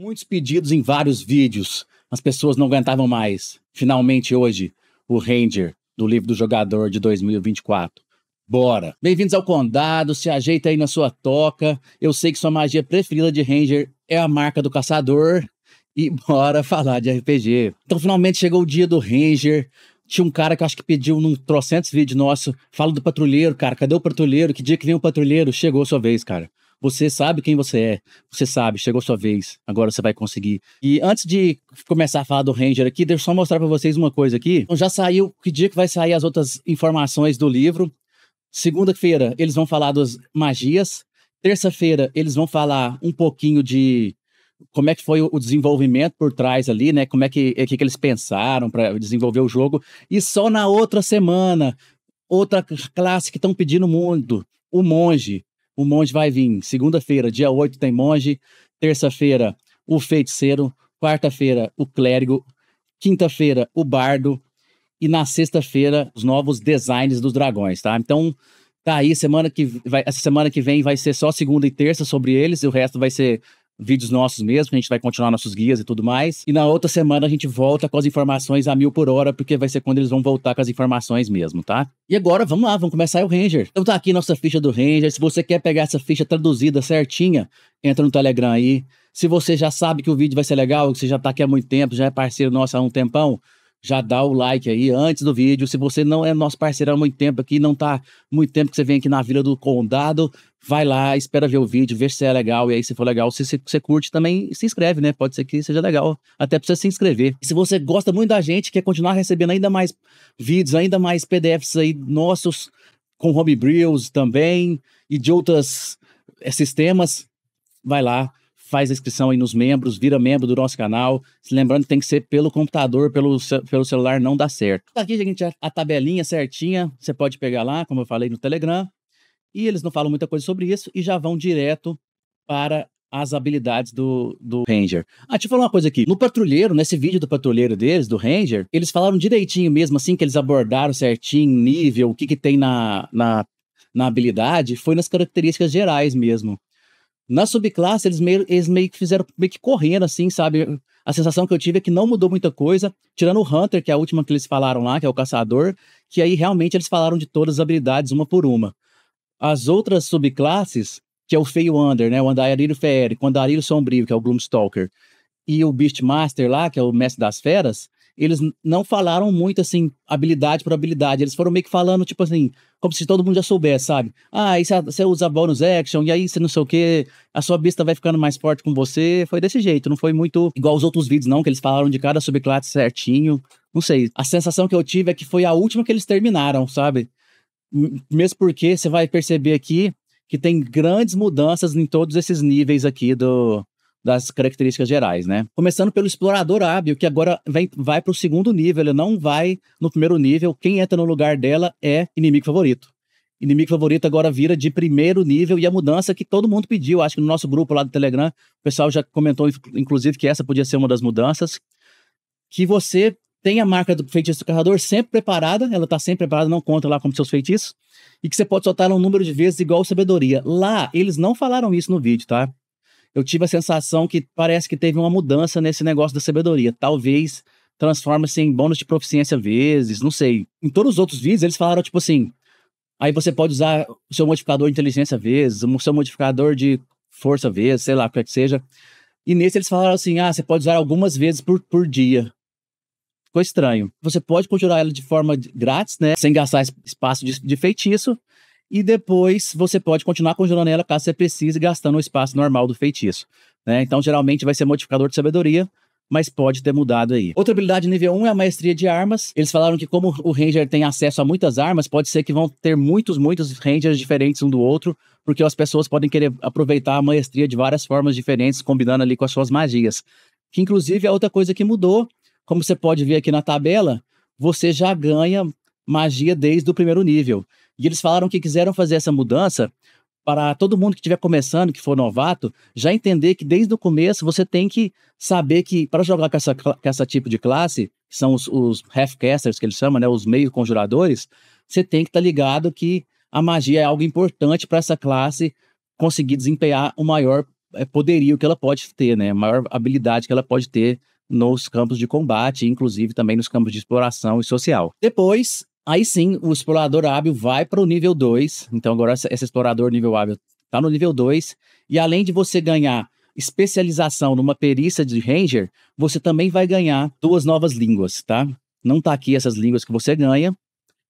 Muitos pedidos em vários vídeos. As pessoas não aguentavam mais. Finalmente hoje, o Ranger do livro do jogador de 2024. Bora! Bem-vindos ao Condado, se ajeita aí na sua toca. Eu sei que sua magia preferida de Ranger é a marca do caçador. E bora falar de RPG. Então finalmente chegou o dia do Ranger. Tinha um cara que acho que pediu num trocentos vídeo nosso. Fala do patrulheiro, cara. Cadê o patrulheiro? Que dia que vem o patrulheiro? Chegou a sua vez, cara. Você sabe quem você é. Você sabe, chegou sua vez. Agora você vai conseguir. E antes de começar a falar do Ranger aqui, deixa eu só mostrar para vocês uma coisa aqui. Então, já saiu, que dia que vai sair as outras informações do livro? Segunda-feira, eles vão falar das magias. Terça-feira, eles vão falar um pouquinho de como é que foi o desenvolvimento por trás ali, né? Como é que, é que, que eles pensaram para desenvolver o jogo. E só na outra semana, outra classe que estão pedindo muito, o monge o monge vai vir. Segunda-feira, dia 8, tem monge. Terça-feira, o feiticeiro. Quarta-feira, o clérigo. Quinta-feira, o bardo. E na sexta-feira, os novos designs dos dragões, tá? Então, tá aí, semana que vai, essa semana que vem vai ser só segunda e terça sobre eles, e o resto vai ser vídeos nossos mesmo, que a gente vai continuar nossos guias e tudo mais. E na outra semana a gente volta com as informações a mil por hora, porque vai ser quando eles vão voltar com as informações mesmo, tá? E agora, vamos lá, vamos começar é o Ranger. Então tá aqui nossa ficha do Ranger. Se você quer pegar essa ficha traduzida certinha, entra no Telegram aí. Se você já sabe que o vídeo vai ser legal, que você já tá aqui há muito tempo, já é parceiro nosso há um tempão, já dá o like aí antes do vídeo. Se você não é nosso parceiro há muito tempo aqui, não tá muito tempo que você vem aqui na Vila do Condado, vai lá, espera ver o vídeo, ver se é legal. E aí, se for legal, se você curte também, se inscreve, né? Pode ser que seja legal. Até você se inscrever. E se você gosta muito da gente, quer continuar recebendo ainda mais vídeos, ainda mais PDFs aí nossos, com Brews também e de outros eh, sistemas, vai lá faz a inscrição aí nos membros, vira membro do nosso canal. Lembrando que tem que ser pelo computador, pelo, pelo celular, não dá certo. Tá aqui, gente, a, a tabelinha certinha, você pode pegar lá, como eu falei, no Telegram. E eles não falam muita coisa sobre isso e já vão direto para as habilidades do, do Ranger. Ah, deixa eu falar uma coisa aqui. No patrulheiro, nesse vídeo do patrulheiro deles, do Ranger, eles falaram direitinho mesmo, assim, que eles abordaram certinho nível, o que, que tem na, na, na habilidade, foi nas características gerais mesmo. Na subclasse, eles meio, eles meio que fizeram meio que correndo, assim, sabe? A sensação que eu tive é que não mudou muita coisa, tirando o Hunter, que é a última que eles falaram lá, que é o caçador, que aí realmente eles falaram de todas as habilidades uma por uma. As outras subclasses, que é o Feio Under, né? O Andarilho Feérico, o Andarilho Sombrio, que é o Gloomstalker, e o Beastmaster lá, que é o Mestre das Feras, eles não falaram muito assim, habilidade por habilidade. Eles foram meio que falando, tipo assim, como se todo mundo já soubesse, sabe? Ah, aí você usa bonus action, e aí você não sei o que, a sua besta vai ficando mais forte com você. Foi desse jeito, não foi muito igual os outros vídeos, não, que eles falaram de cada subclasse certinho. Não sei. A sensação que eu tive é que foi a última que eles terminaram, sabe? Mesmo porque você vai perceber aqui que tem grandes mudanças em todos esses níveis aqui do, das características gerais, né? Começando pelo explorador hábil, que agora vem, vai para o segundo nível, ele não vai no primeiro nível. Quem entra no lugar dela é inimigo favorito. Inimigo favorito agora vira de primeiro nível e a mudança que todo mundo pediu, acho que no nosso grupo lá do Telegram, o pessoal já comentou, inclusive, que essa podia ser uma das mudanças. Que você tem a marca do feitiço do carrador sempre preparada, ela está sempre preparada, não conta lá como seus feitiços, e que você pode soltar um número de vezes igual sabedoria. Lá, eles não falaram isso no vídeo, tá? eu tive a sensação que parece que teve uma mudança nesse negócio da sabedoria. Talvez transforma-se em bônus de proficiência vezes, não sei. Em todos os outros vídeos, eles falaram, tipo assim, aí você pode usar o seu modificador de inteligência vezes, o seu modificador de força vezes, sei lá, o que é que seja. E nesse eles falaram assim, ah, você pode usar algumas vezes por, por dia. Ficou estranho. Você pode conjurar ela de forma grátis, né? Sem gastar espaço de, de feitiço e depois você pode continuar congelando ela caso você precise, gastando o espaço normal do feitiço. Né? Então, geralmente vai ser modificador de sabedoria, mas pode ter mudado aí. Outra habilidade nível 1 é a maestria de armas. Eles falaram que como o Ranger tem acesso a muitas armas, pode ser que vão ter muitos, muitos Rangers diferentes um do outro, porque as pessoas podem querer aproveitar a maestria de várias formas diferentes, combinando ali com as suas magias. Que inclusive é outra coisa que mudou. Como você pode ver aqui na tabela, você já ganha magia desde o primeiro nível. E eles falaram que quiseram fazer essa mudança para todo mundo que estiver começando, que for novato, já entender que desde o começo você tem que saber que para jogar com essa, com essa tipo de classe, que são os, os half-casters que eles chamam, né, os meio conjuradores, você tem que estar tá ligado que a magia é algo importante para essa classe conseguir desempenhar o maior eh, poderio que ela pode ter, né, a maior habilidade que ela pode ter nos campos de combate, inclusive também nos campos de exploração e social. Depois, Aí sim, o explorador hábil vai para o nível 2. Então, agora, esse explorador nível hábil está no nível 2. E além de você ganhar especialização numa perícia de Ranger, você também vai ganhar duas novas línguas, tá? Não tá aqui essas línguas que você ganha,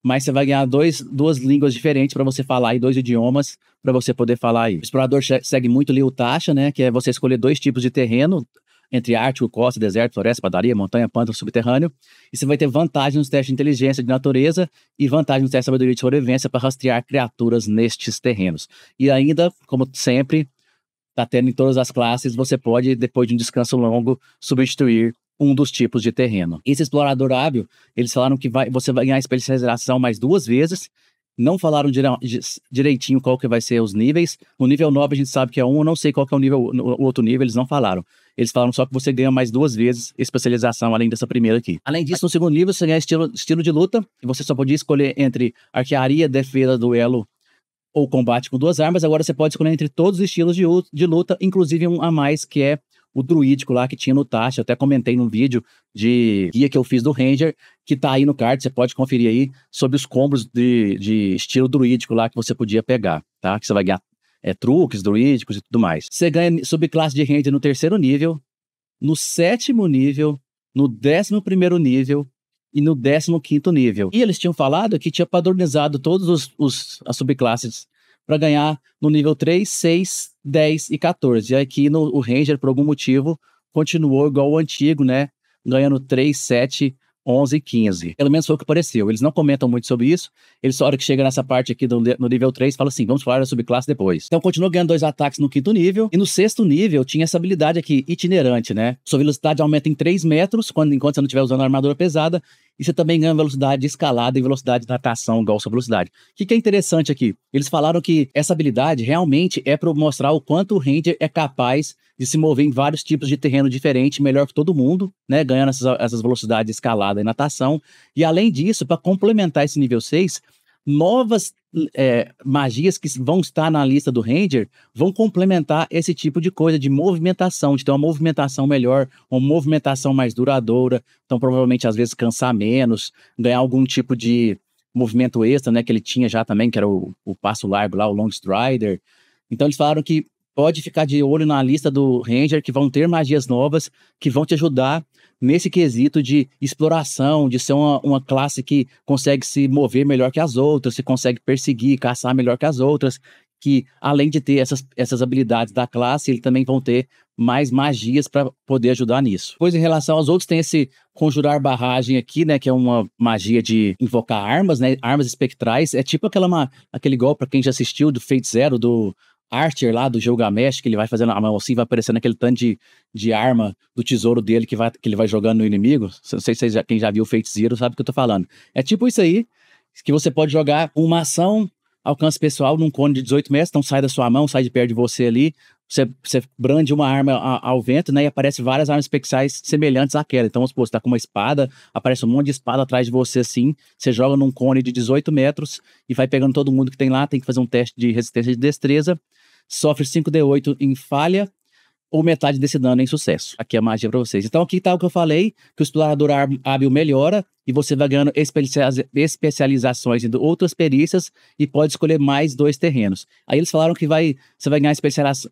mas você vai ganhar dois, duas línguas diferentes para você falar e dois idiomas para você poder falar aí. O explorador segue muito ali o taxa, né? Que é você escolher dois tipos de terreno, entre ártico, costa, deserto, floresta, padaria, montanha, pântano, subterrâneo. E você vai ter vantagem nos testes de inteligência de natureza e vantagem nos testes de sabedoria de sobrevivência para rastrear criaturas nestes terrenos. E ainda, como sempre, tá tendo em todas as classes, você pode, depois de um descanso longo, substituir um dos tipos de terreno. Esse explorador hábil, eles falaram que vai, você vai ganhar especialização mais duas vezes, não falaram direitinho qual que vai ser os níveis. O nível 9 a gente sabe que é um, eu não sei qual que é o nível o outro nível, eles não falaram. Eles falaram só que você ganha mais duas vezes especialização, além dessa primeira aqui. Além disso, no segundo nível, você ganha estilo, estilo de luta, e você só podia escolher entre arquearia, defesa, duelo ou combate com duas armas. Agora você pode escolher entre todos os estilos de, de luta, inclusive um a mais, que é o druídico lá que tinha no Tash. Eu até comentei num vídeo de guia que eu fiz do Ranger, que tá aí no card, você pode conferir aí sobre os combos de, de estilo druídico lá que você podia pegar, tá? Que você vai ganhar é, truques druídicos e tudo mais. Você ganha subclasse de rende no terceiro nível, no sétimo nível, no décimo primeiro nível e no décimo quinto nível. E eles tinham falado que tinha padronizado todas os, os, as subclasses para ganhar no nível 3, 6, 10 e 14. E aqui no, o Ranger, por algum motivo, continuou igual o antigo, né? Ganhando 3, 7, 11 e 15. Pelo menos foi o que pareceu. Eles não comentam muito sobre isso. Eles só, a hora que chega nessa parte aqui do, no nível 3, fala assim: vamos falar da subclasse depois. Então continuou ganhando dois ataques no quinto nível. E no sexto nível tinha essa habilidade aqui, itinerante, né? Sua velocidade aumenta em 3 metros quando, enquanto você não estiver usando armadura pesada. E você também ganha velocidade escalada e velocidade de natação, igual sua velocidade. O que, que é interessante aqui? Eles falaram que essa habilidade realmente é para mostrar o quanto o Ranger é capaz de se mover em vários tipos de terreno diferente, melhor que todo mundo, né? Ganhando essas, essas velocidades escalada e natação. E além disso, para complementar esse nível 6, novas é, magias que vão estar na lista do Ranger vão complementar esse tipo de coisa de movimentação, de ter uma movimentação melhor, uma movimentação mais duradoura. Então, provavelmente, às vezes, cansar menos, ganhar algum tipo de movimento extra, né? Que ele tinha já também, que era o, o passo largo lá, o Long Strider. Então, eles falaram que pode ficar de olho na lista do Ranger, que vão ter magias novas que vão te ajudar nesse quesito de exploração, de ser uma, uma classe que consegue se mover melhor que as outras, se consegue perseguir, caçar melhor que as outras, que além de ter essas, essas habilidades da classe, eles também vão ter mais magias para poder ajudar nisso. Pois em relação aos outros, tem esse conjurar barragem aqui, né, que é uma magia de invocar armas, né, armas espectrais, é tipo aquela aquele gol para quem já assistiu do Fate Zero do Archer lá do jogo Gamesh, que ele vai fazendo a mão assim, vai aparecendo aquele tanto de, de arma do tesouro dele que, vai, que ele vai jogando no inimigo. Não sei se já, quem já viu o Fate Zero sabe o que eu tô falando. É tipo isso aí, que você pode jogar uma ação, alcance pessoal num cone de 18 metros, então sai da sua mão, sai de perto de você ali, você, você brande uma arma ao vento, né, e aparece várias armas especiais semelhantes àquela. Então, vamos supor, você tá com uma espada, aparece um monte de espada atrás de você assim, você joga num cone de 18 metros e vai pegando todo mundo que tem lá, tem que fazer um teste de resistência e de destreza, sofre 5D8 em falha ou metade desse dano em sucesso. Aqui é a magia para vocês. Então aqui tá o que eu falei, que o explorador hábil melhora e você vai ganhando especializações em outras perícias e pode escolher mais dois terrenos. Aí eles falaram que vai, você vai ganhar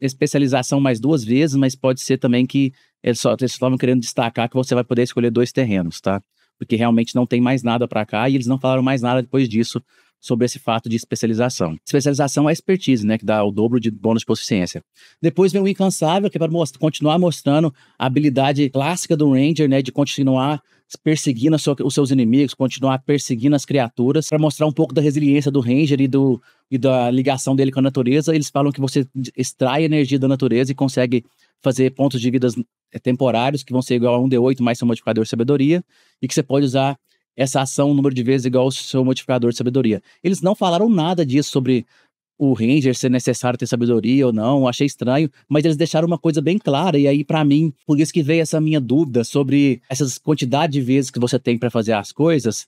especialização mais duas vezes, mas pode ser também que eles só estavam querendo destacar que você vai poder escolher dois terrenos, tá? Porque realmente não tem mais nada para cá e eles não falaram mais nada depois disso sobre esse fato de especialização. Especialização é expertise, né, que dá o dobro de bônus de proficiência. Depois vem o incansável, que é para most continuar mostrando a habilidade clássica do Ranger, né, de continuar perseguindo os seus inimigos, continuar perseguindo as criaturas, para mostrar um pouco da resiliência do Ranger e, do, e da ligação dele com a natureza. Eles falam que você extrai energia da natureza e consegue fazer pontos de vida é, temporários, que vão ser igual a 1d8 mais seu modificador de sabedoria, e que você pode usar essa ação um número de vezes igual ao seu modificador de sabedoria. Eles não falaram nada disso sobre o Ranger ser necessário ter sabedoria ou não, achei estranho, mas eles deixaram uma coisa bem clara, e aí, para mim, por isso que veio essa minha dúvida sobre essas quantidade de vezes que você tem para fazer as coisas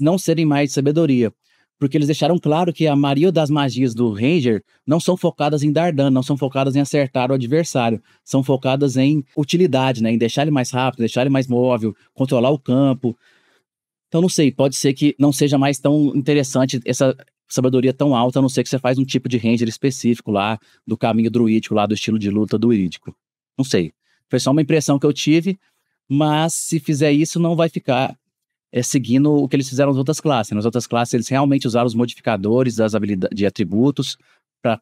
não serem mais de sabedoria. Porque eles deixaram claro que a maioria das magias do Ranger não são focadas em dar dano, não são focadas em acertar o adversário, são focadas em utilidade, né? Em deixar ele mais rápido, deixar ele mais móvel, controlar o campo. Então, não sei, pode ser que não seja mais tão interessante essa sabedoria tão alta, a não ser que você faz um tipo de ranger específico lá, do caminho druídico, lá do estilo de luta druídico. Não sei. Foi só uma impressão que eu tive, mas se fizer isso, não vai ficar é, seguindo o que eles fizeram nas outras classes. Nas outras classes, eles realmente usaram os modificadores das habilidades de atributos para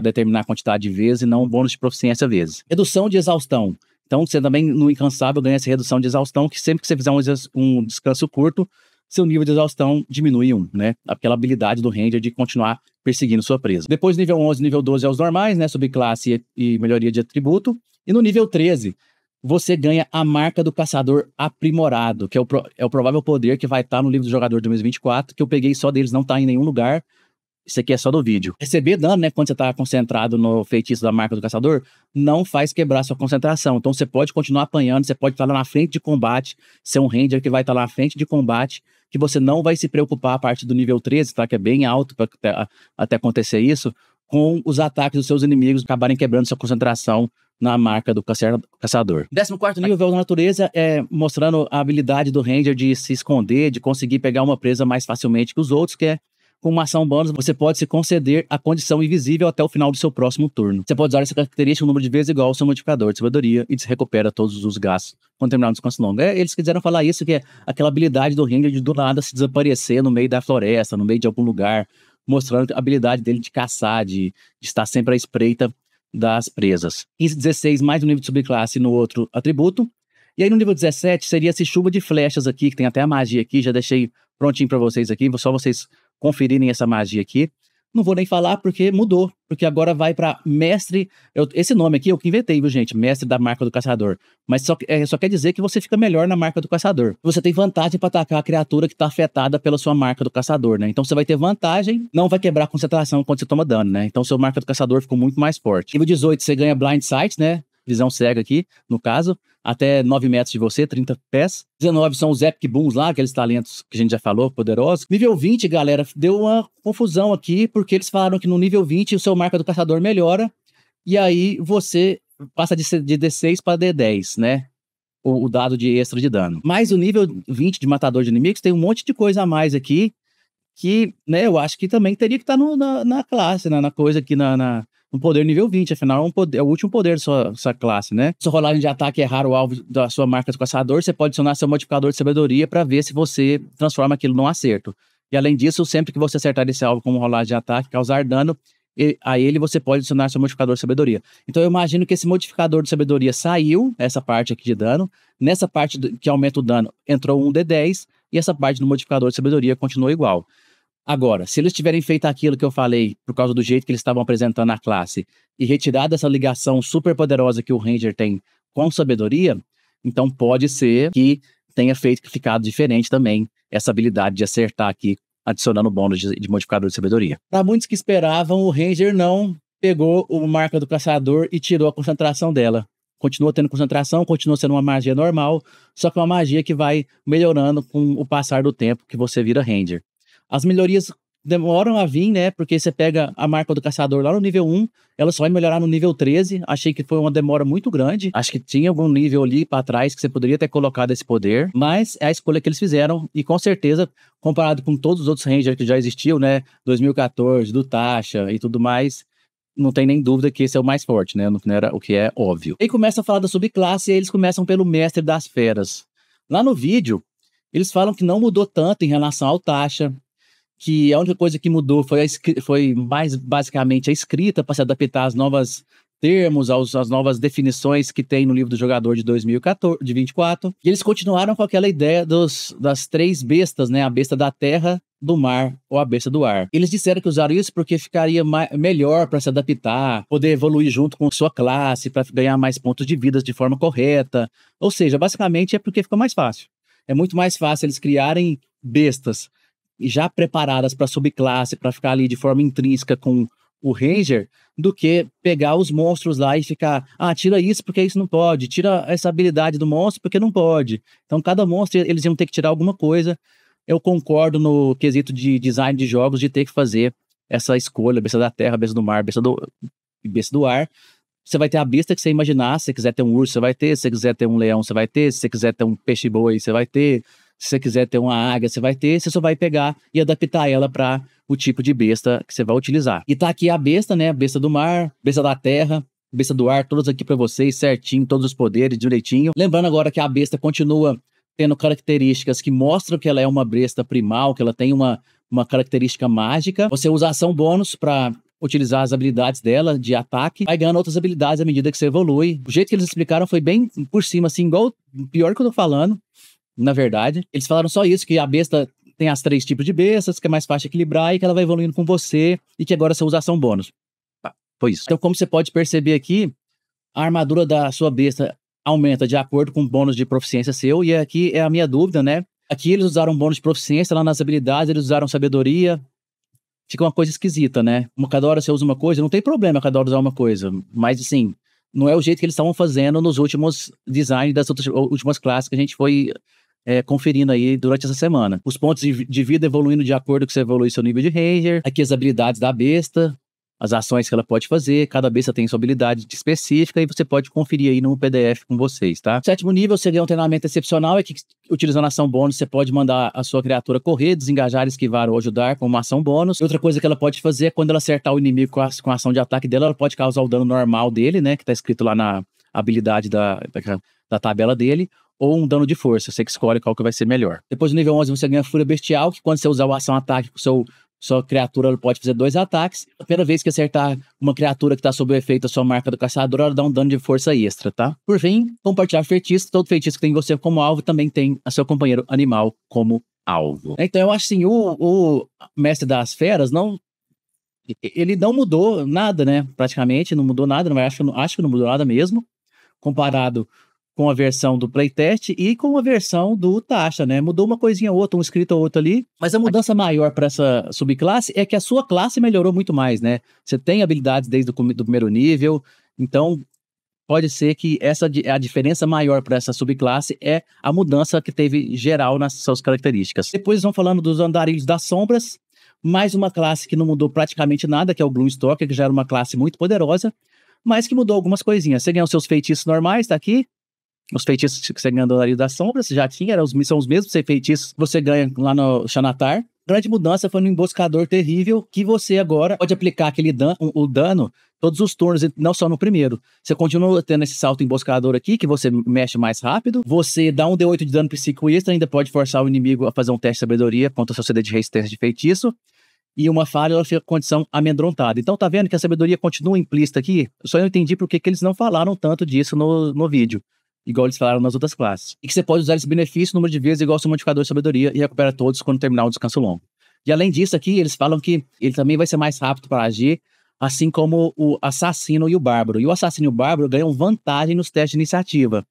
determinar a quantidade de vezes e não o bônus de proficiência vezes. Redução de exaustão. Então, você também, no incansável, ganha essa redução de exaustão, que sempre que você fizer um, um descanso curto, seu nível de exaustão diminui um, né? Aquela habilidade do Ranger de continuar perseguindo sua presa. Depois, nível 11 nível 12 é os normais, né? Subclasse e, e melhoria de atributo. E no nível 13, você ganha a marca do caçador aprimorado, que é o, pro, é o provável poder que vai estar tá no livro do jogador de 2024, que eu peguei só deles, não está em nenhum lugar. Isso aqui é só do vídeo. Receber dano, né, quando você tá concentrado no feitiço da marca do caçador, não faz quebrar sua concentração. Então você pode continuar apanhando, você pode estar tá lá na frente de combate, ser um ranger que vai estar tá lá na frente de combate, que você não vai se preocupar a parte do nível 13, tá, que é bem alto para até, até acontecer isso, com os ataques dos seus inimigos acabarem quebrando sua concentração na marca do caçador. 14 nível da natureza é mostrando a habilidade do ranger de se esconder, de conseguir pegar uma presa mais facilmente que os outros, que é com uma ação bônus, você pode se conceder a condição invisível até o final do seu próximo turno. Você pode usar essa característica um número de vezes igual ao seu modificador de sabedoria e se recupera todos os gastos quando terminar o descanso longo. É, eles quiseram falar isso, que é aquela habilidade do Ranger de do nada se desaparecer no meio da floresta, no meio de algum lugar, mostrando a habilidade dele de caçar, de, de estar sempre à espreita das presas. 15 16 mais um nível de subclasse no outro atributo. E aí no nível 17 seria essa chuva de flechas aqui, que tem até a magia aqui, já deixei prontinho para vocês aqui, só vocês conferirem essa magia aqui. Não vou nem falar porque mudou, porque agora vai para mestre. Eu, esse nome aqui eu que inventei, viu, gente? Mestre da marca do caçador. Mas só, é, só quer dizer que você fica melhor na marca do caçador. Você tem vantagem para atacar a criatura que está afetada pela sua marca do caçador, né? Então você vai ter vantagem, não vai quebrar a concentração quando você toma dano, né? Então seu marca do caçador ficou muito mais forte. Nível 18, você ganha Blind Sight, né? Visão cega aqui, no caso até 9 metros de você, 30 pés. 19 são os Epic Booms lá, aqueles talentos que a gente já falou, poderosos. Nível 20, galera, deu uma confusão aqui, porque eles falaram que no nível 20 o seu marca do caçador melhora, e aí você passa de D6 para D10, né? O, o dado de extra de dano. Mas o nível 20 de matador de inimigos tem um monte de coisa a mais aqui, que né, eu acho que também teria que estar tá na, na, classe, na, né, na coisa aqui, na, na, um poder nível 20, afinal é, um poder, é o último poder da sua, sua classe, né? Sua rolagem de ataque é errar o alvo da sua marca do caçador, você pode adicionar seu modificador de sabedoria para ver se você transforma aquilo num acerto. E além disso, sempre que você acertar esse alvo com um rolagem de ataque, causar dano, a ele você pode adicionar seu modificador de sabedoria. Então eu imagino que esse modificador de sabedoria saiu, essa parte aqui de dano, nessa parte que aumenta o dano entrou um D10, e essa parte do modificador de sabedoria continua igual. Agora, se eles tiverem feito aquilo que eu falei por causa do jeito que eles estavam apresentando a classe e retirado essa ligação super poderosa que o Ranger tem com sabedoria, então pode ser que tenha feito ficado diferente também essa habilidade de acertar aqui, adicionando bônus de, de modificador de sabedoria. Para muitos que esperavam, o Ranger não pegou o marca do caçador e tirou a concentração dela. Continua tendo concentração, continua sendo uma magia normal, só que é uma magia que vai melhorando com o passar do tempo que você vira Ranger. As melhorias demoram a vir, né? Porque você pega a marca do caçador lá no nível 1, ela só vai melhorar no nível 13. Achei que foi uma demora muito grande. Acho que tinha algum nível ali para trás que você poderia ter colocado esse poder, mas é a escolha que eles fizeram e com certeza, comparado com todos os outros Rangers que já existiam, né? 2014, do Taxa e tudo mais, não tem nem dúvida que esse é o mais forte, né? Não era o que é óbvio. E começa a falar da subclasse e eles começam pelo mestre das feras. Lá no vídeo, eles falam que não mudou tanto em relação ao taxa, que a única coisa que mudou foi, a, foi mais basicamente a escrita para se adaptar às novas termos, aos, às novas definições que tem no livro do jogador de 2014, de 24. E eles continuaram com aquela ideia dos, das três bestas, né? A besta da terra, do mar ou a besta do ar. Eles disseram que usaram isso porque ficaria melhor para se adaptar, poder evoluir junto com sua classe, para ganhar mais pontos de vida de forma correta. Ou seja, basicamente é porque fica mais fácil. É muito mais fácil eles criarem bestas já preparadas para subclasse, para ficar ali de forma intrínseca com o Ranger, do que pegar os monstros lá e ficar, ah, tira isso porque isso não pode, tira essa habilidade do monstro porque não pode. Então, cada monstro eles iam ter que tirar alguma coisa. Eu concordo no quesito de design de jogos de ter que fazer essa escolha, besta da terra, besta do mar, besta do, besta do ar. Você vai ter a besta que você imaginar, se você quiser ter um urso, você vai ter, se você quiser ter um leão, você vai ter, se você quiser ter um peixe-boi, você vai ter se você quiser ter uma águia, você vai ter, você só vai pegar e adaptar ela para o tipo de besta que você vai utilizar. E tá aqui a besta, né? Besta do mar, besta da terra, besta do ar, todos aqui para vocês, certinho, todos os poderes direitinho. Lembrando agora que a besta continua tendo características que mostram que ela é uma besta primal, que ela tem uma, uma característica mágica. Você usa ação bônus para utilizar as habilidades dela de ataque, vai ganhando outras habilidades à medida que você evolui. O jeito que eles explicaram foi bem por cima, assim, igual pior que eu tô falando na verdade. Eles falaram só isso, que a besta tem as três tipos de bestas, que é mais fácil equilibrar e que ela vai evoluindo com você e que agora são os ação bônus. Tá, foi isso. Então, como você pode perceber aqui, a armadura da sua besta aumenta de acordo com o bônus de proficiência seu, e aqui é a minha dúvida, né? Aqui eles usaram bônus de proficiência, lá nas habilidades eles usaram sabedoria. Fica uma coisa esquisita, né? Uma cada hora você usa uma coisa, não tem problema cada hora usar uma coisa, mas assim, não é o jeito que eles estavam fazendo nos últimos designs das outras, últimas classes que a gente foi é, conferindo aí durante essa semana. Os pontos de vida evoluindo de acordo com você evolui seu nível de Ranger, aqui as habilidades da besta, as ações que ela pode fazer, cada besta tem sua habilidade específica e você pode conferir aí no PDF com vocês, tá? Sétimo nível, você ganha um treinamento excepcional, é que utilizando a ação bônus, você pode mandar a sua criatura correr, desengajar, esquivar ou ajudar com uma ação bônus. Outra coisa que ela pode fazer é quando ela acertar o inimigo com a, com a ação de ataque dela, ela pode causar o dano normal dele, né? Que tá escrito lá na habilidade da, da, da tabela dele, ou um dano de força. Você que escolhe qual que vai ser melhor. Depois do nível 11, você ganha Fúria Bestial, que quando você usar o ação ataque com seu sua criatura pode fazer dois ataques. A primeira vez que acertar uma criatura que está sob o efeito da sua marca do caçador, ela dá um dano de força extra, tá? Por fim, compartilhar feitiço. Todo feitiço que tem você como alvo também tem a seu companheiro animal como alvo. Então eu acho assim, o, o mestre das feras não ele não mudou nada, né? Praticamente não mudou nada, mas acho, acho que não mudou nada mesmo. Comparado com a versão do playtest e com a versão do taxa, né? Mudou uma coisinha ou outra, um escrito ou outro ali, mas a mudança maior para essa subclasse é que a sua classe melhorou muito mais, né? Você tem habilidades desde o primeiro nível, então pode ser que essa a diferença maior para essa subclasse é a mudança que teve geral nas suas características. Depois vão falando dos andarilhos das sombras, mais uma classe que não mudou praticamente nada, que é o Gloomstalker, que já era uma classe muito poderosa, mas que mudou algumas coisinhas. Você ganhou seus feitiços normais, tá aqui, os feitiços que você ganha do Lario das Sombras, já tinha, eram os, são os mesmos feitiços que você ganha lá no Xanatar. Grande mudança foi no Emboscador Terrível, que você agora pode aplicar aquele dano, o dano todos os turnos, não só no primeiro. Você continua tendo esse salto emboscador aqui, que você mexe mais rápido. Você dá um D8 de dano psíquico extra, ainda pode forçar o inimigo a fazer um teste de sabedoria contra o seu CD de resistência de feitiço. E uma falha, ela fica com condição amedrontada. Então, tá vendo que a sabedoria continua implícita aqui? só eu entendi por que, que eles não falaram tanto disso no, no vídeo igual eles falaram nas outras classes. E que você pode usar esse benefício número de vezes igual seu modificador de sabedoria e recupera todos quando terminar o descanso longo. E além disso aqui, eles falam que ele também vai ser mais rápido para agir, assim como o assassino e o bárbaro. E o assassino e o bárbaro ganham vantagem nos testes de iniciativa.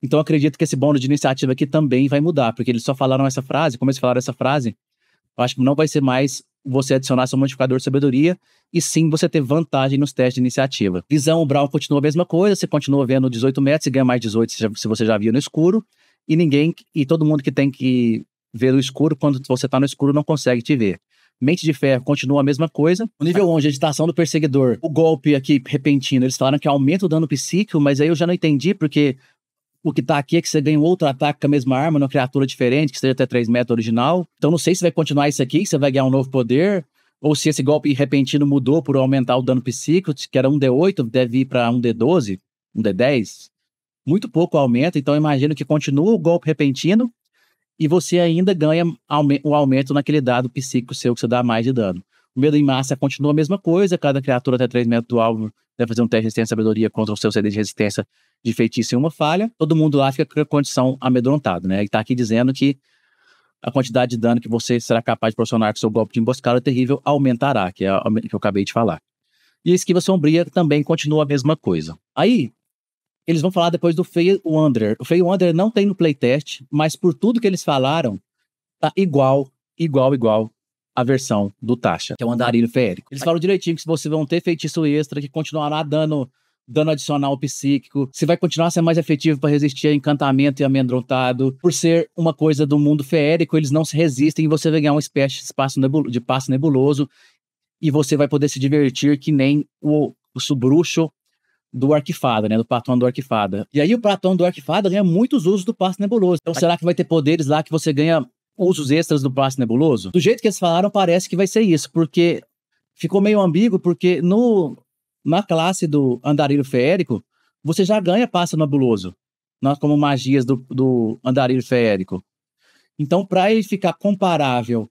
Então acredito que esse bônus de iniciativa aqui também vai mudar, porque eles só falaram essa frase, como eles falaram essa frase, eu acho que não vai ser mais você adicionar seu modificador de sabedoria e sim você ter vantagem nos testes de iniciativa. Visão, o Brown continua a mesma coisa, você continua vendo 18 metros, você ganha mais 18 se você já viu no escuro, e ninguém, e todo mundo que tem que ver no escuro, quando você está no escuro, não consegue te ver. Mente de Ferro continua a mesma coisa. O nível 11, agitação do perseguidor. O golpe aqui repentino, eles falaram que aumenta o dano psíquico, mas aí eu já não entendi, porque o que tá aqui é que você ganha um outro ataque com a mesma arma, numa criatura diferente, que seja até 3 metros original. Então não sei se vai continuar isso aqui, você vai ganhar um novo poder, ou se esse golpe repentino mudou por aumentar o dano psíquico, que era um D8, deve ir para um D12, um D10. Muito pouco aumenta, então imagino que continua o golpe repentino e você ainda ganha o aumento naquele dado psíquico seu que você dá mais de dano. O medo em massa continua a mesma coisa, cada criatura até 3 metros do alvo deve né, fazer um teste de resistência sabedoria contra o seu CD de resistência de feitiço em uma falha, todo mundo lá fica com a condição amedrontado, né? E tá aqui dizendo que a quantidade de dano que você será capaz de proporcionar com seu golpe de emboscada terrível aumentará, que é o que eu acabei de falar. E a esquiva sombria também continua a mesma coisa. Aí, eles vão falar depois do Feio Wanderer. O Feio Wanderer não tem no playtest, mas por tudo que eles falaram, tá igual, igual, igual a versão do Tasha, que é o andarilho feérico. Eles falam direitinho que vocês vão ter feitiço extra, que continuará dando dano adicional psíquico. Você vai continuar a ser mais efetivo para resistir a encantamento e amedrontado. Por ser uma coisa do mundo feérico, eles não se resistem e você vai ganhar um espécie de, espaço nebulo, de passo nebuloso. E você vai poder se divertir que nem o, o subruxo do Arquifada, né? Do Platão do Arquifada. E aí o Platão do Arquifada ganha muitos usos do passo nebuloso. Então será que vai ter poderes lá que você ganha usos extras do passe nebuloso? Do jeito que eles falaram, parece que vai ser isso, porque ficou meio ambíguo, porque no, na classe do andarilho feérico, você já ganha passe nebuloso, não né, como magias do, do andarilho feérico. Então, para ele ficar comparável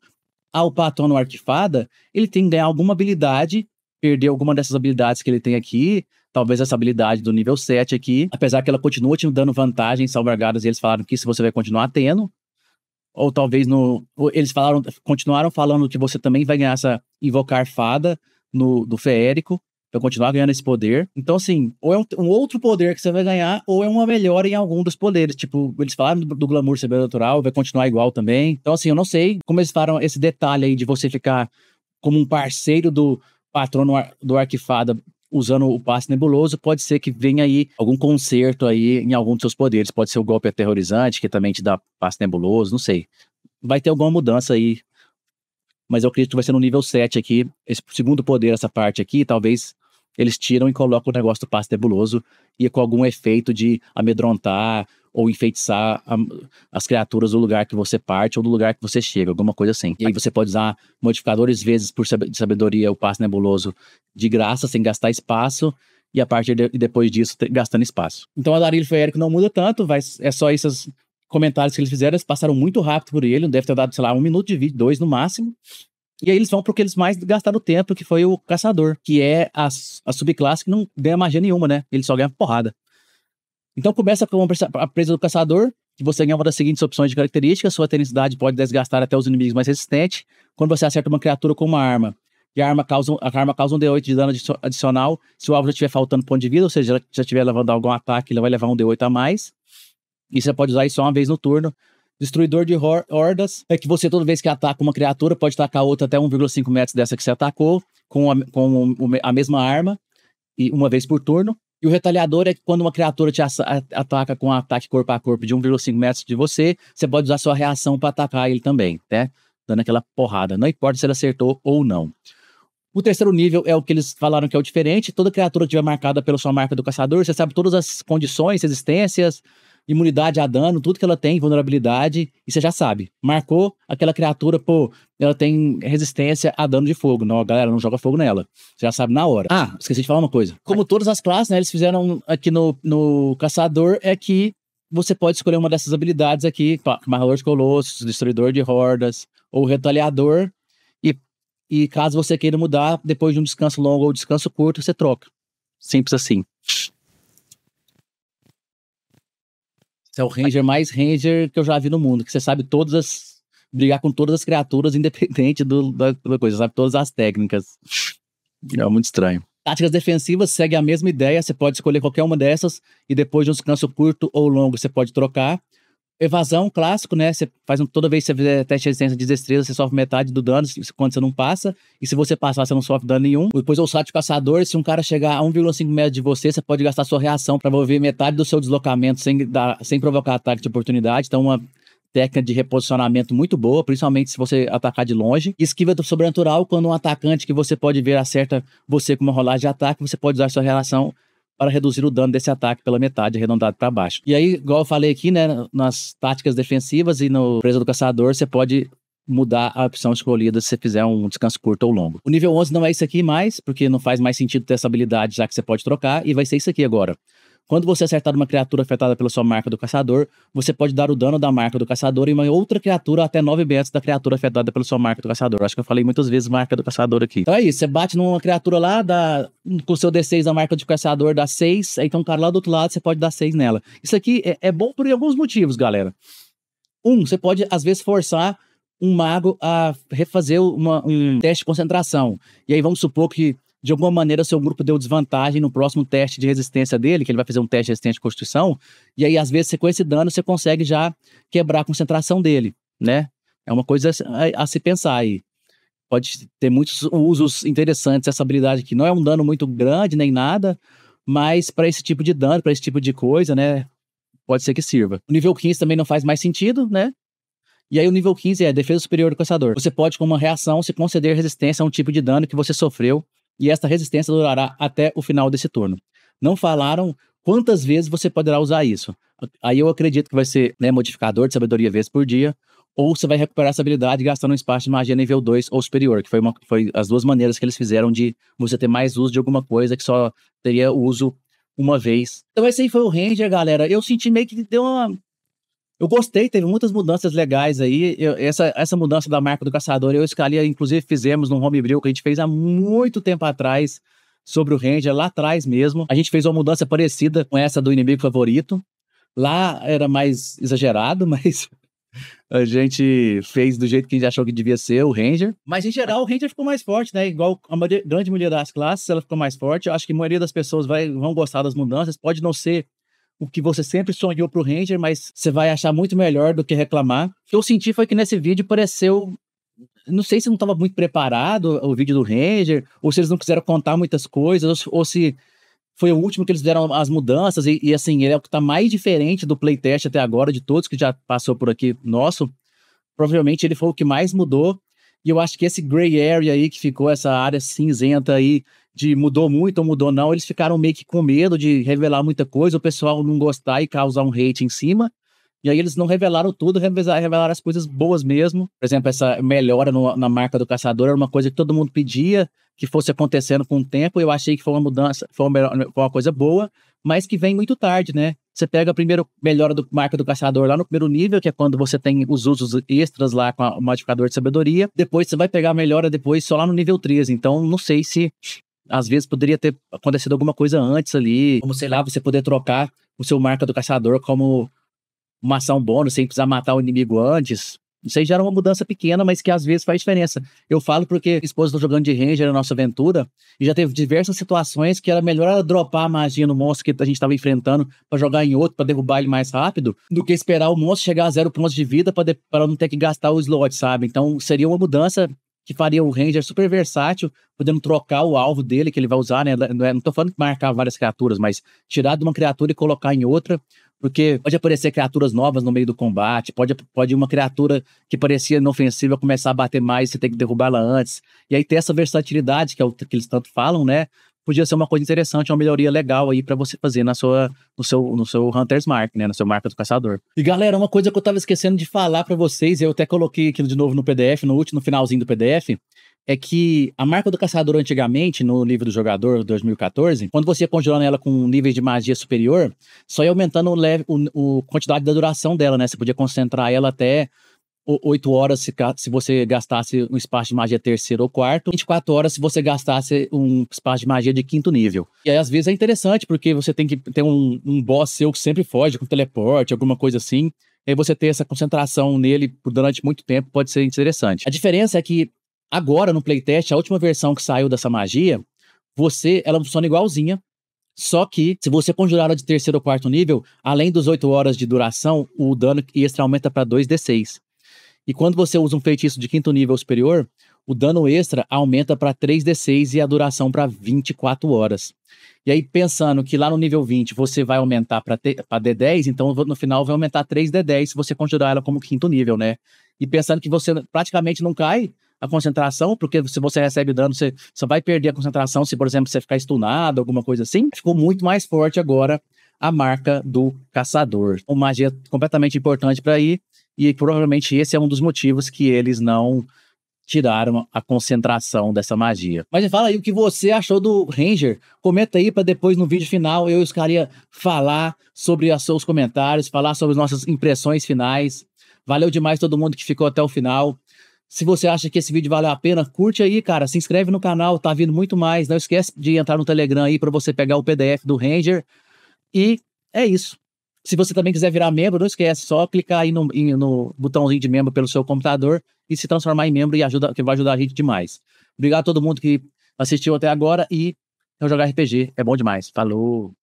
ao no arquifada, ele tem que ganhar alguma habilidade, perder alguma dessas habilidades que ele tem aqui, talvez essa habilidade do nível 7 aqui, apesar que ela continua te dando vantagem salvargadas, eles falaram que se você vai continuar tendo, ou talvez no. eles falaram, continuaram falando que você também vai ganhar essa invocar fada no, do feérico, para continuar ganhando esse poder. Então, assim, ou é um, um, outro poder que você vai ganhar, ou é uma melhora em algum dos poderes. Tipo, eles falaram do, do glamour sobrenatural, vai continuar igual também. Então, assim, eu não sei como eles falaram esse detalhe aí de você ficar como um parceiro do patrono ar, do Arquifada usando o passe nebuloso, pode ser que venha aí algum conserto aí em algum dos seus poderes. Pode ser o golpe aterrorizante, que também te dá passe nebuloso, não sei. Vai ter alguma mudança aí. Mas eu acredito que vai ser no nível 7 aqui. Esse segundo poder, essa parte aqui, talvez eles tiram e colocam o negócio do passe nebuloso e é com algum efeito de amedrontar ou enfeitiçar a, as criaturas do lugar que você parte ou do lugar que você chega, alguma coisa assim. E aí você pode usar modificadores vezes por sabedoria, o passe nebuloso, de graça, sem gastar espaço, e a partir de, depois disso, gastando espaço. Então a Darilho e o Érico não muda tanto, vai, é só esses comentários que eles fizeram, eles passaram muito rápido por ele, deve ter dado, sei lá, um minuto de vídeo, dois no máximo. E aí eles vão pro que eles mais gastaram tempo, que foi o caçador, que é a, a subclasse que não ganha magia nenhuma, né? Ele só ganha porrada. Então começa com a presa do caçador, que você ganha uma das seguintes opções de características. Sua tenacidade pode desgastar até os inimigos mais resistentes quando você acerta uma criatura com uma arma. E a arma causa, a arma causa um D8 de dano adicional se o alvo já estiver faltando ponto de vida, ou seja, já estiver levando algum ataque, ele vai levar um D8 a mais. E você pode usar isso só uma vez no turno. Destruidor de hordas é que você, toda vez que ataca uma criatura, pode atacar outra até 1,5 metros dessa que você atacou, com a, com a mesma arma, e uma vez por turno. E o retaliador é quando uma criatura te ataca com um ataque corpo a corpo de 1,5 metros de você, você pode usar sua reação para atacar ele também, né? Dando aquela porrada. Não importa se ele acertou ou não. O terceiro nível é o que eles falaram que é o diferente. Toda criatura que tiver marcada pela sua marca do caçador, você sabe todas as condições, resistências, imunidade a dano, tudo que ela tem, vulnerabilidade, e você já sabe. Marcou aquela criatura, pô, ela tem resistência a dano de fogo. Não, galera, não joga fogo nela. Você já sabe na hora. Ah, esqueci de falar uma coisa. Como todas as classes, né, eles fizeram aqui no, no Caçador, é que você pode escolher uma dessas habilidades aqui, Marralor de Colossos, Destruidor de Hordas, ou Retaliador, e, e caso você queira mudar, depois de um descanso longo ou descanso curto, você troca. Simples assim. Você é o Ranger mais Ranger que eu já vi no mundo, que você sabe todas as. brigar com todas as criaturas, independente do, da, da coisa, sabe todas as técnicas. É muito estranho. Táticas defensivas segue a mesma ideia, você pode escolher qualquer uma dessas e depois de um descanso curto ou longo você pode trocar. Evasão, clássico, né? Você faz um, toda vez que você fizer teste de resistência de destreza, você sofre metade do dano quando você não passa. E se você passar, você não sofre dano nenhum. Depois o salto de caçador. Se um cara chegar a 1,5 metros de você, você pode gastar sua reação para mover metade do seu deslocamento sem, dar, sem provocar ataque de oportunidade. Então, uma técnica de reposicionamento muito boa, principalmente se você atacar de longe. Esquiva do sobrenatural, quando um atacante que você pode ver acerta você com uma rolagem de ataque, você pode usar sua reação para reduzir o dano desse ataque pela metade, arredondado para baixo. E aí, igual eu falei aqui, né, nas táticas defensivas e no Presa do Caçador, você pode mudar a opção escolhida se você fizer um descanso curto ou longo. O nível 11 não é isso aqui mais, porque não faz mais sentido ter essa habilidade, já que você pode trocar, e vai ser isso aqui agora. Quando você acertar uma criatura afetada pela sua marca do caçador, você pode dar o dano da marca do caçador em uma outra criatura até 9 metros da criatura afetada pela sua marca do caçador. Acho que eu falei muitas vezes marca do caçador aqui. Então é isso, você bate numa criatura lá, dá, com o seu D6 da marca do caçador, dá 6, aí tem um cara lá do outro lado, você pode dar 6 nela. Isso aqui é, é bom por alguns motivos, galera. Um, você pode às vezes forçar um mago a refazer uma, um teste de concentração. E aí vamos supor que de alguma maneira seu grupo deu desvantagem no próximo teste de resistência dele, que ele vai fazer um teste de resistência de constituição, e aí às vezes você, com esse dano você consegue já quebrar a concentração dele, né? É uma coisa a, a se pensar aí. Pode ter muitos usos interessantes essa habilidade que não é um dano muito grande nem nada, mas para esse tipo de dano, para esse tipo de coisa, né, pode ser que sirva. O nível 15 também não faz mais sentido, né? E aí o nível 15 é defesa superior do caçador. Você pode, com uma reação, se conceder resistência a um tipo de dano que você sofreu e esta resistência durará até o final desse turno. Não falaram quantas vezes você poderá usar isso. Aí eu acredito que vai ser né, modificador de sabedoria vezes por dia, ou você vai recuperar essa habilidade gastando um espaço de magia nível 2 ou superior, que foi, uma, foi as duas maneiras que eles fizeram de você ter mais uso de alguma coisa que só teria uso uma vez. Então esse aí foi o Ranger, galera. Eu senti meio que deu uma eu gostei, teve muitas mudanças legais aí. Eu, essa, essa mudança da marca do caçador, eu e o Scalia, inclusive, fizemos num homebrew que a gente fez há muito tempo atrás sobre o Ranger, lá atrás mesmo. A gente fez uma mudança parecida com essa do inimigo favorito. Lá era mais exagerado, mas a gente fez do jeito que a gente achou que devia ser o Ranger. Mas em geral, o Ranger ficou mais forte, né? Igual a grande maioria das classes, ela ficou mais forte. Eu acho que a maioria das pessoas vai, vão gostar das mudanças. Pode não ser o que você sempre sonhou pro Ranger, mas você vai achar muito melhor do que reclamar. O que eu senti foi que nesse vídeo pareceu. Não sei se não estava muito preparado o vídeo do Ranger, ou se eles não quiseram contar muitas coisas, ou se foi o último que eles deram as mudanças, e, e, assim, ele é o que está mais diferente do playtest até agora, de todos que já passou por aqui nosso. Provavelmente ele foi o que mais mudou, e eu acho que esse gray area aí que ficou, essa área cinzenta aí, de mudou muito ou mudou não, eles ficaram meio que com medo de revelar muita coisa, o pessoal não gostar e causar um hate em cima. E aí eles não revelaram tudo, revelaram as coisas boas mesmo. Por exemplo, essa melhora no, na marca do caçador era uma coisa que todo mundo pedia que fosse acontecendo com o tempo. Eu achei que foi uma mudança, foi uma, foi uma coisa boa, mas que vem muito tarde, né? Você pega a primeira melhora da marca do caçador lá no primeiro nível, que é quando você tem os usos extras lá com o modificador de sabedoria. Depois você vai pegar a melhora depois só lá no nível 13. Então, não sei se às vezes poderia ter acontecido alguma coisa antes ali, como sei lá, você poder trocar o seu marca do caçador como uma ação bônus sem precisar matar o inimigo antes. Isso aí era uma mudança pequena, mas que às vezes faz diferença. Eu falo porque a esposa está jogando de Ranger na nossa aventura e já teve diversas situações que era melhor ela dropar a magia no monstro que a gente estava enfrentando para jogar em outro, para derrubar ele mais rápido, do que esperar o monstro chegar a zero pontos de vida para não ter que gastar o slot, sabe? Então seria uma mudança que faria o Ranger super versátil, podendo trocar o alvo dele que ele vai usar, né? Não estou é, falando que marcar várias criaturas, mas tirar de uma criatura e colocar em outra, porque pode aparecer criaturas novas no meio do combate, pode, pode uma criatura que parecia inofensiva começar a bater mais, você tem que derrubá-la antes. E aí tem essa versatilidade que, é o, que eles tanto falam, né? podia ser uma coisa interessante, uma melhoria legal aí para você fazer na sua, no seu, no seu Hunter's Mark, né, na sua marca do caçador. E galera, uma coisa que eu tava esquecendo de falar para vocês, eu até coloquei aquilo de novo no PDF, no último finalzinho do PDF, é que a marca do caçador antigamente, no livro do jogador 2014, quando você ia congelando ela com níveis de magia superior, só ia aumentando o leve, o, o quantidade da duração dela, né? Você podia concentrar ela até 8 horas se, se você gastasse um espaço de magia terceiro ou quarto, 24 horas se você gastasse um espaço de magia de quinto nível. E aí, às vezes, é interessante, porque você tem que ter um, um boss seu que sempre foge com teleporte, alguma coisa assim. E aí você ter essa concentração nele durante muito tempo pode ser interessante. A diferença é que agora no playtest, a última versão que saiu dessa magia, você ela funciona igualzinha. Só que, se você conjurar ela de terceiro ou quarto nível, além dos 8 horas de duração, o dano extra aumenta para 2d6. E quando você usa um feitiço de quinto nível superior, o dano extra aumenta para 3d6 e a duração para 24 horas. E aí, pensando que lá no nível 20 você vai aumentar para D10, então no final vai aumentar 3d10 se você conjurar ela como quinto nível, né? E pensando que você praticamente não cai a concentração, porque se você recebe dano, você só vai perder a concentração se, por exemplo, você ficar estunado, alguma coisa assim. Ficou muito mais forte agora a marca do caçador. Uma magia completamente importante para ir e provavelmente esse é um dos motivos que eles não tiraram a concentração dessa magia. Mas fala aí o que você achou do Ranger. Comenta aí para depois no vídeo final eu escaria falar sobre os seus comentários, falar sobre as nossas impressões finais. Valeu demais todo mundo que ficou até o final. Se você acha que esse vídeo valeu a pena, curte aí, cara, se inscreve no canal, tá vindo muito mais. Não esquece de entrar no Telegram aí para você pegar o PDF do Ranger. E é isso. Se você também quiser virar membro, não esquece, só clicar aí no, no botãozinho de membro pelo seu computador e se transformar em membro e ajuda, que vai ajudar a gente demais. Obrigado a todo mundo que assistiu até agora e eu jogar RPG é bom demais. Falou!